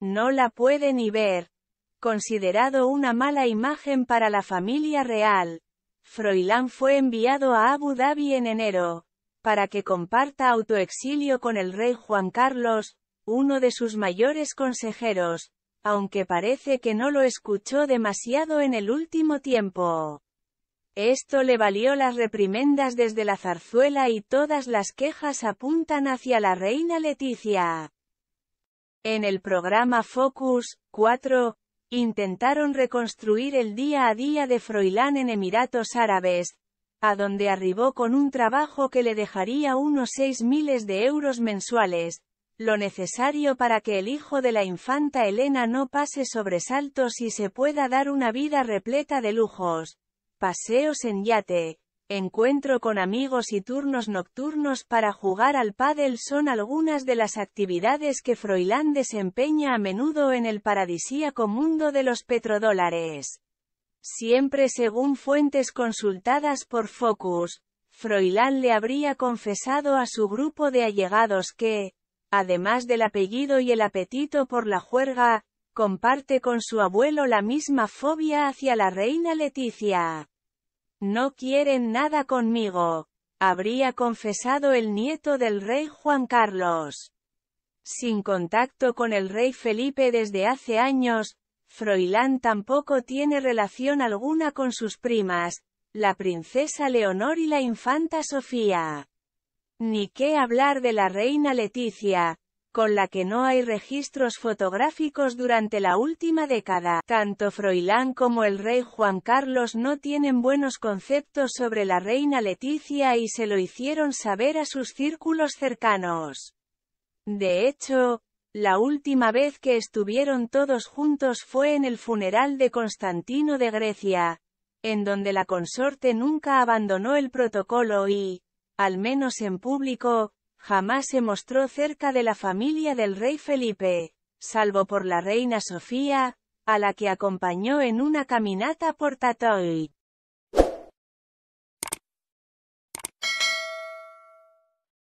no la puede ni ver, considerado una mala imagen para la familia real. Froilán fue enviado a Abu Dhabi en enero, para que comparta autoexilio con el rey Juan Carlos, uno de sus mayores consejeros, aunque parece que no lo escuchó demasiado en el último tiempo. Esto le valió las reprimendas desde la zarzuela y todas las quejas apuntan hacia la reina Leticia. En el programa Focus 4, intentaron reconstruir el día a día de Froilán en Emiratos Árabes, a donde arribó con un trabajo que le dejaría unos seis miles de euros mensuales, lo necesario para que el hijo de la infanta Elena no pase sobresaltos y se pueda dar una vida repleta de lujos, paseos en yate, Encuentro con amigos y turnos nocturnos para jugar al pádel son algunas de las actividades que Froilán desempeña a menudo en el paradisíaco mundo de los petrodólares. Siempre según fuentes consultadas por Focus, Froilán le habría confesado a su grupo de allegados que, además del apellido y el apetito por la juerga, comparte con su abuelo la misma fobia hacia la reina Leticia. No quieren nada conmigo, habría confesado el nieto del rey Juan Carlos. Sin contacto con el rey Felipe desde hace años, Froilán tampoco tiene relación alguna con sus primas, la princesa Leonor y la infanta Sofía. Ni qué hablar de la reina Leticia, con la que no hay registros fotográficos durante la última década. Tanto Froilán como el rey Juan Carlos no tienen buenos conceptos sobre la reina Leticia y se lo hicieron saber a sus círculos cercanos. De hecho, la última vez que estuvieron todos juntos fue en el funeral de Constantino de Grecia, en donde la consorte nunca abandonó el protocolo y, al menos en público, jamás se mostró cerca de la familia del rey Felipe, salvo por la reina Sofía, a la que acompañó en una caminata por Tatoy.